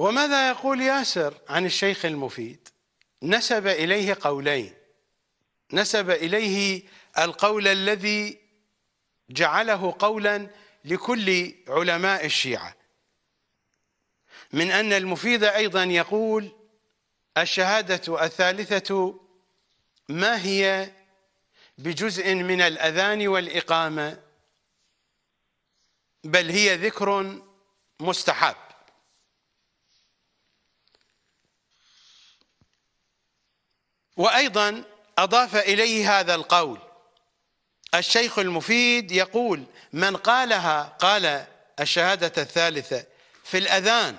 وماذا يقول ياسر عن الشيخ المفيد نسب إليه قولين نسب إليه القول الذي جعله قولا لكل علماء الشيعة من أن المفيد أيضا يقول الشهادة الثالثة ما هي بجزء من الأذان والإقامة بل هي ذكر مستحب وايضا اضاف اليه هذا القول الشيخ المفيد يقول من قالها قال الشهاده الثالثه في الاذان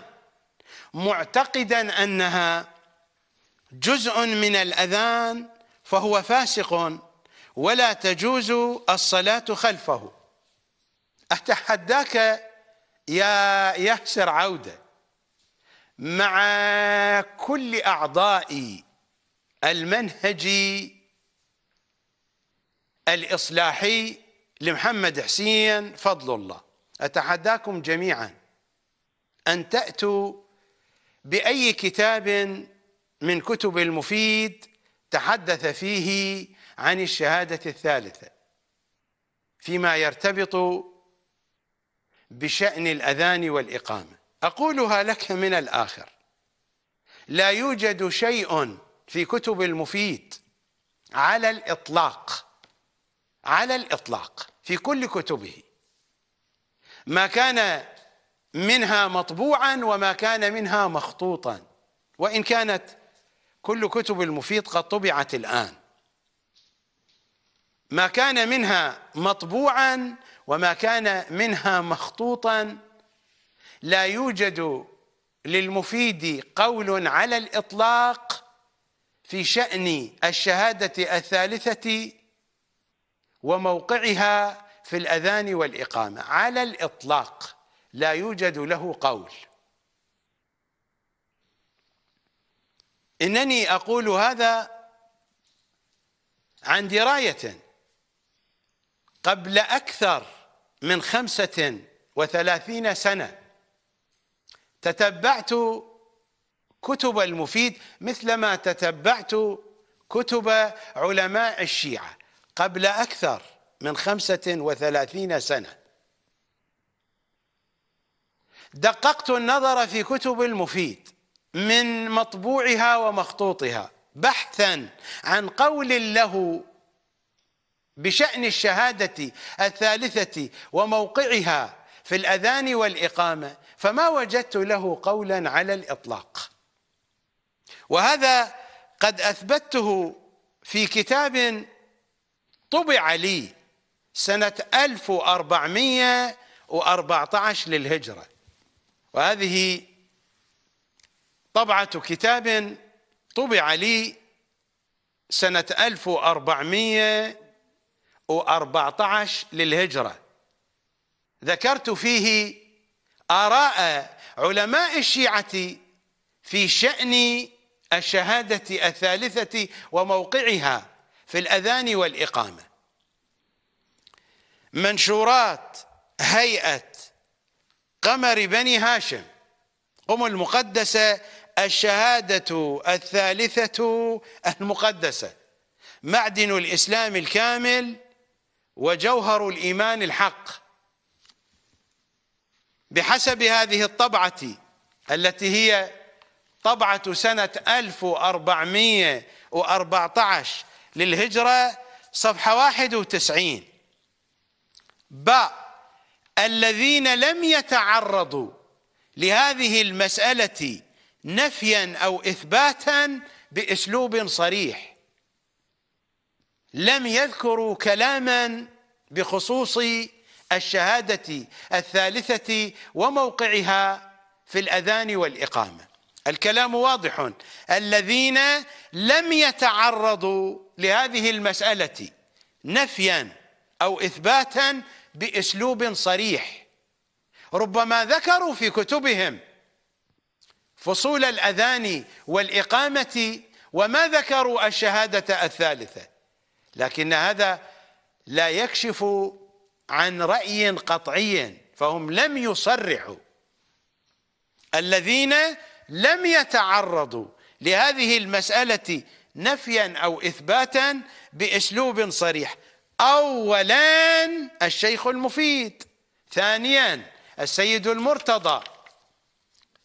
معتقدا انها جزء من الاذان فهو فاسق ولا تجوز الصلاه خلفه اتحداك يا يحسر عوده مع كل اعضائي المنهجي الإصلاحي لمحمد حسين فضل الله أتحداكم جميعا أن تأتوا بأي كتاب من كتب المفيد تحدث فيه عن الشهادة الثالثة فيما يرتبط بشأن الأذان والإقامة أقولها لك من الآخر لا يوجد شيء في كتب المفيد على الإطلاق على الإطلاق في كل كتبه ما كان منها مطبوعا وما كان منها مخطوطا وإن كانت كل كتب المفيد قد طبعت الآن ما كان منها مطبوعا وما كان منها مخطوطا لا يوجد للمفيد قول على الإطلاق في شأن الشهادة الثالثة وموقعها في الأذان والإقامة على الإطلاق لا يوجد له قول إنني أقول هذا عن دراية قبل أكثر من خمسة وثلاثين سنة تتبعت كتب المفيد مثلما تتبعت كتب علماء الشيعة قبل أكثر من خمسة وثلاثين سنة دققت النظر في كتب المفيد من مطبوعها ومخطوطها بحثا عن قول له بشأن الشهادة الثالثة وموقعها في الأذان والإقامة فما وجدت له قولا على الإطلاق وهذا قد اثبته في كتاب طبع لي سنة 1414 للهجرة وهذه طبعة كتاب طبع لي سنة 1414 للهجرة ذكرت فيه آراء علماء الشيعة في شأن الشهادة الثالثة وموقعها في الأذان والإقامة منشورات هيئة قمر بني هاشم أم المقدسة الشهادة الثالثة المقدسة معدن الإسلام الكامل وجوهر الإيمان الحق بحسب هذه الطبعة التي هي طبعة سنة 1414 للهجرة صفحة 91 باء الذين لم يتعرضوا لهذه المسألة نفيا أو إثباتا بأسلوب صريح لم يذكروا كلاما بخصوص الشهادة الثالثة وموقعها في الأذان والإقامة الكلام واضح الذين لم يتعرضوا لهذه المسألة نفيا أو إثباتا بأسلوب صريح ربما ذكروا في كتبهم فصول الأذان والإقامة وما ذكروا الشهادة الثالثة لكن هذا لا يكشف عن رأي قطعي فهم لم يصرحوا الذين لم يتعرضوا لهذه المسألة نفيا أو إثباتا بأسلوب صريح أولا الشيخ المفيد ثانيا السيد المرتضى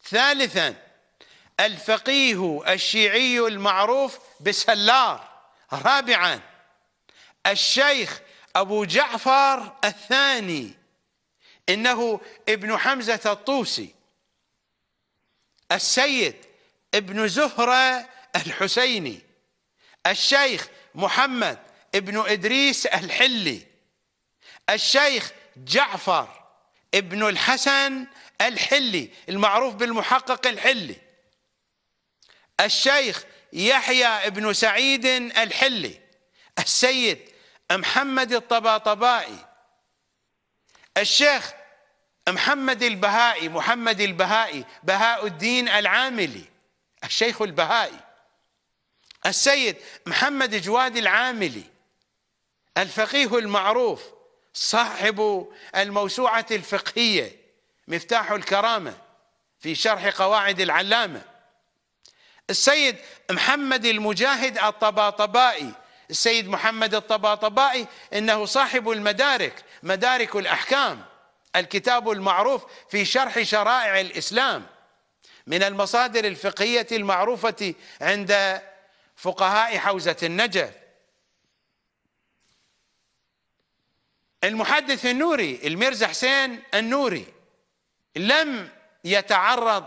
ثالثا الفقيه الشيعي المعروف بسلار رابعا الشيخ أبو جعفر الثاني إنه ابن حمزة الطوسي السيد ابن زهرة الحسيني الشيخ محمد ابن إدريس الحلي الشيخ جعفر ابن الحسن الحلي المعروف بالمحقق الحلي الشيخ يحيى ابن سعيد الحلي السيد محمد الطباطبائي الشيخ محمد البهائي محمد البهائي بهاء الدين العاملي الشيخ البهائي السيد محمد جواد العاملي الفقيه المعروف صاحب الموسوعة الفقهية مفتاح الكرامة في شرح قواعد العلامة السيد محمد المجاهد الطباطبائي السيد محمد الطباطبائي إنه صاحب المدارك مدارك الأحكام الكتاب المعروف في شرح شرائع الإسلام من المصادر الفقهية المعروفة عند فقهاء حوزة النجف المحدث النوري الميرزا حسين النوري لم يتعرض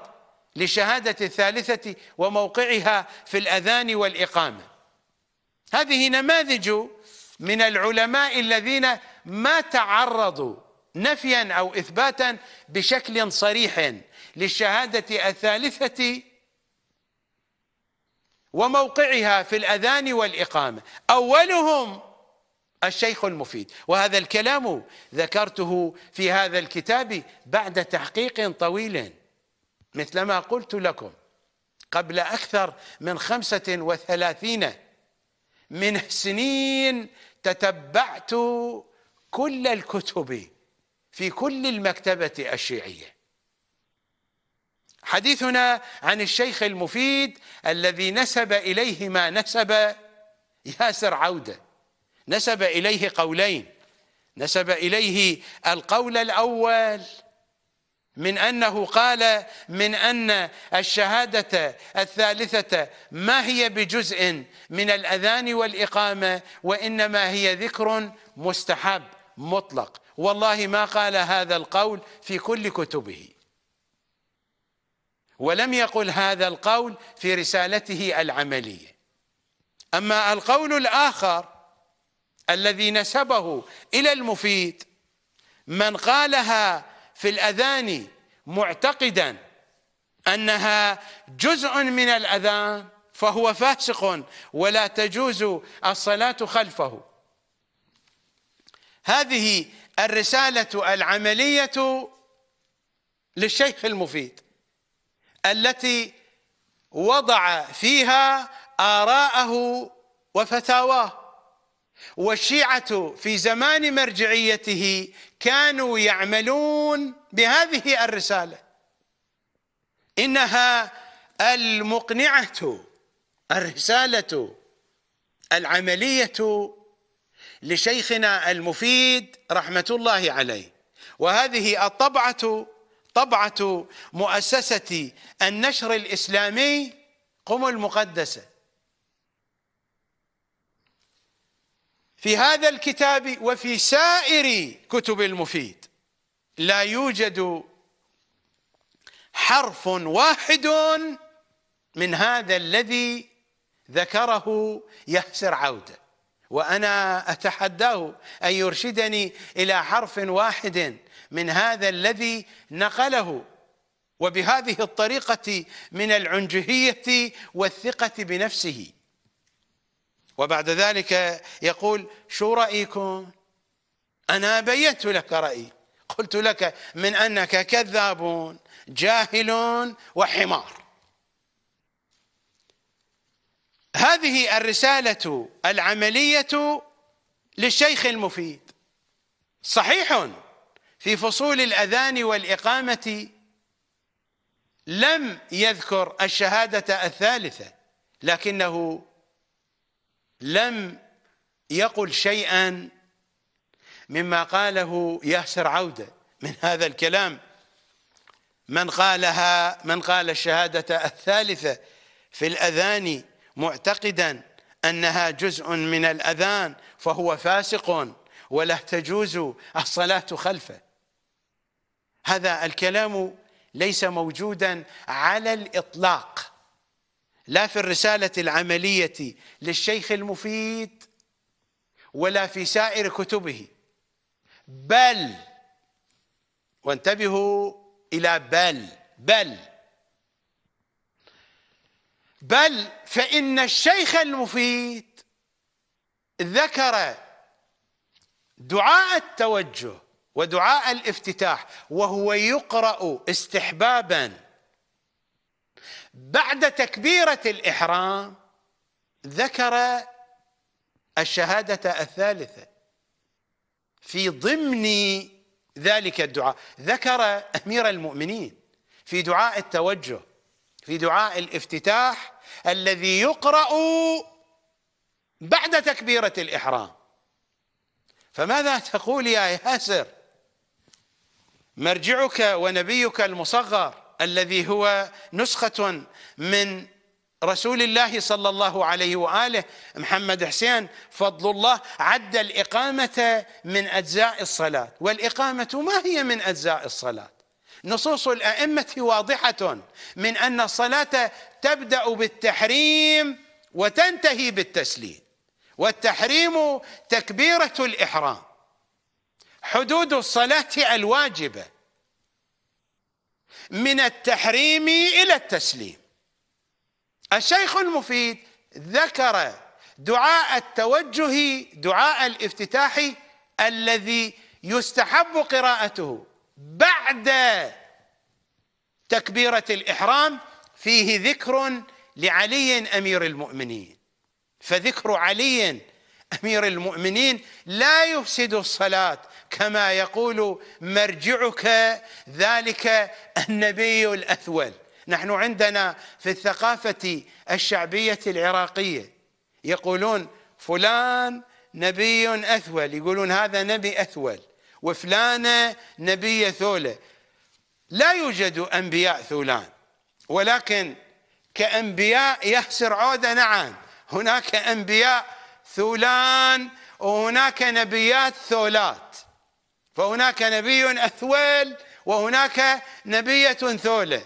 لشهادة الثالثة وموقعها في الأذان والإقامة هذه نماذج من العلماء الذين ما تعرضوا نفيا او اثباتا بشكل صريح للشهاده الثالثه وموقعها في الاذان والاقامه اولهم الشيخ المفيد وهذا الكلام ذكرته في هذا الكتاب بعد تحقيق طويل مثلما قلت لكم قبل أكثر من خمسة وثلاثين من سنين تتبعت كل الكتب في كل المكتبة الشيعية حديثنا عن الشيخ المفيد الذي نسب إليه ما نسب ياسر عودة نسب إليه قولين نسب إليه القول الأول من أنه قال من أن الشهادة الثالثة ما هي بجزء من الأذان والإقامة وإنما هي ذكر مستحب مطلق والله ما قال هذا القول في كل كتبه ولم يقل هذا القول في رسالته العملية أما القول الآخر الذي نسبه إلى المفيد من قالها في الأذان معتقدا أنها جزء من الأذان فهو فاسق ولا تجوز الصلاة خلفه هذه الرسالة العملية للشيخ المفيد التي وضع فيها آراءه وفتاواه والشيعة في زمان مرجعيته كانوا يعملون بهذه الرسالة إنها المقنعة الرسالة العملية لشيخنا المفيد رحمة الله عليه وهذه الطبعة طبعة مؤسسة النشر الإسلامي قم المقدسة في هذا الكتاب وفي سائر كتب المفيد لا يوجد حرف واحد من هذا الذي ذكره ياسر عوده وأنا أتحداه أن يرشدني إلى حرف واحد من هذا الذي نقله وبهذه الطريقة من العنجهية والثقة بنفسه وبعد ذلك يقول شو رأيكم أنا بينت لك رأيي قلت لك من أنك كذاب جاهل وحمار هذه الرسالة العملية للشيخ المفيد صحيح في فصول الأذان والإقامة لم يذكر الشهادة الثالثة لكنه لم يقل شيئا مما قاله ياسر عودة من هذا الكلام من قالها من قال الشهادة الثالثة في الأذان معتقدا أنها جزء من الأذان فهو فاسق ولا تجوز الصلاة خلفه هذا الكلام ليس موجودا على الإطلاق لا في الرسالة العملية للشيخ المفيد ولا في سائر كتبه بل وانتبهوا إلى بل بل بل فإن الشيخ المفيد ذكر دعاء التوجه ودعاء الافتتاح وهو يقرأ استحبابا بعد تكبيرة الإحرام ذكر الشهادة الثالثة في ضمن ذلك الدعاء ذكر أمير المؤمنين في دعاء التوجه في دعاء الافتتاح الذي يقرأ بعد تكبيرة الإحرام فماذا تقول يا ياسر مرجعك ونبيك المصغر الذي هو نسخة من رسول الله صلى الله عليه وآله محمد حسين فضل الله عد الإقامة من أجزاء الصلاة والإقامة ما هي من أجزاء الصلاة نصوص الائمه واضحه من ان الصلاه تبدا بالتحريم وتنتهي بالتسليم والتحريم تكبيره الاحرام حدود الصلاه الواجبه من التحريم الى التسليم الشيخ المفيد ذكر دعاء التوجه دعاء الافتتاح الذي يستحب قراءته بعد تكبيرة الإحرام فيه ذكر لعلي أمير المؤمنين فذكر علي أمير المؤمنين لا يفسد الصلاة كما يقول مرجعك ذلك النبي الأثول نحن عندنا في الثقافة الشعبية العراقية يقولون فلان نبي أثول يقولون هذا نبي أثول وفلانة نبية ثولة لا يوجد أنبياء ثولان ولكن كأنبياء يحسر عودة نعم هناك أنبياء ثولان وهناك نبيات ثولات فهناك نبي أثول وهناك نبية ثولة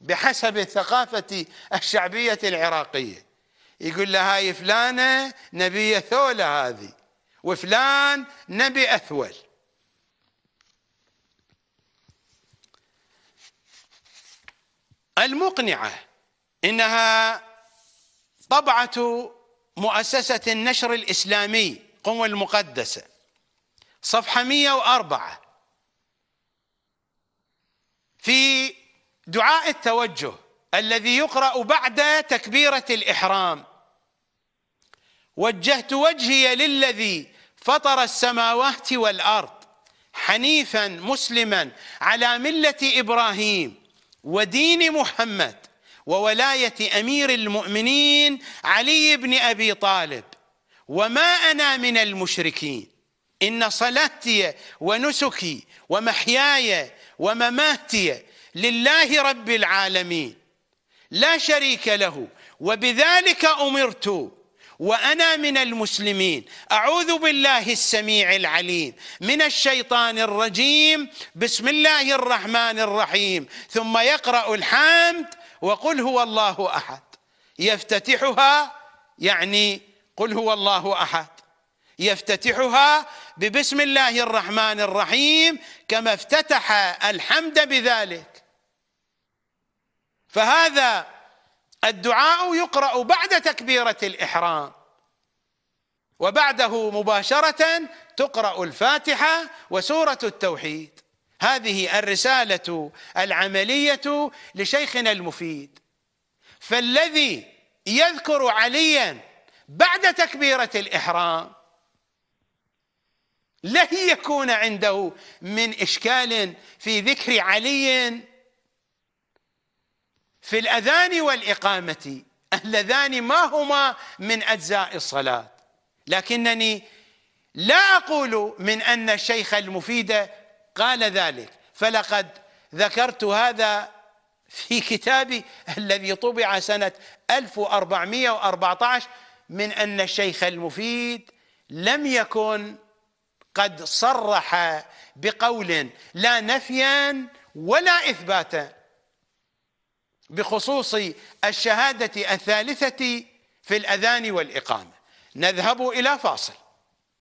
بحسب الثقافة الشعبية العراقية يقول لها هاي فلانة نبية ثولة هذه وفلان نبي أثول المقنعة إنها طبعة مؤسسة النشر الإسلامي قم المقدسة صفحة 104 في دعاء التوجه الذي يقرأ بعد تكبيرة الإحرام وجهت وجهي للذي فطر السماوات والارض حنيفا مسلما على مله ابراهيم ودين محمد وولايه امير المؤمنين علي بن ابي طالب وما انا من المشركين ان صلاتي ونسكي ومحياي ومماتي لله رب العالمين لا شريك له وبذلك امرت وانا من المسلمين اعوذ بالله السميع العليم من الشيطان الرجيم بسم الله الرحمن الرحيم ثم يقرا الحمد وقل هو الله احد يفتتحها يعني قل هو الله احد يفتتحها ببسم الله الرحمن الرحيم كما افتتح الحمد بذلك فهذا الدعاء يقرأ بعد تكبيرة الإحرام وبعده مباشرة تقرأ الفاتحة وسورة التوحيد هذه الرسالة العملية لشيخنا المفيد فالذي يذكر عليا بعد تكبيرة الإحرام لن يكون عنده من إشكال في ذكر علي في الاذان والاقامه اللذان ما هما من اجزاء الصلاه لكنني لا اقول من ان الشيخ المفيد قال ذلك فلقد ذكرت هذا في كتابي الذي طبع سنه 1414 من ان الشيخ المفيد لم يكن قد صرح بقول لا نفيا ولا اثباتا بخصوص الشهادة الثالثة في الأذان والإقامة نذهب إلى فاصل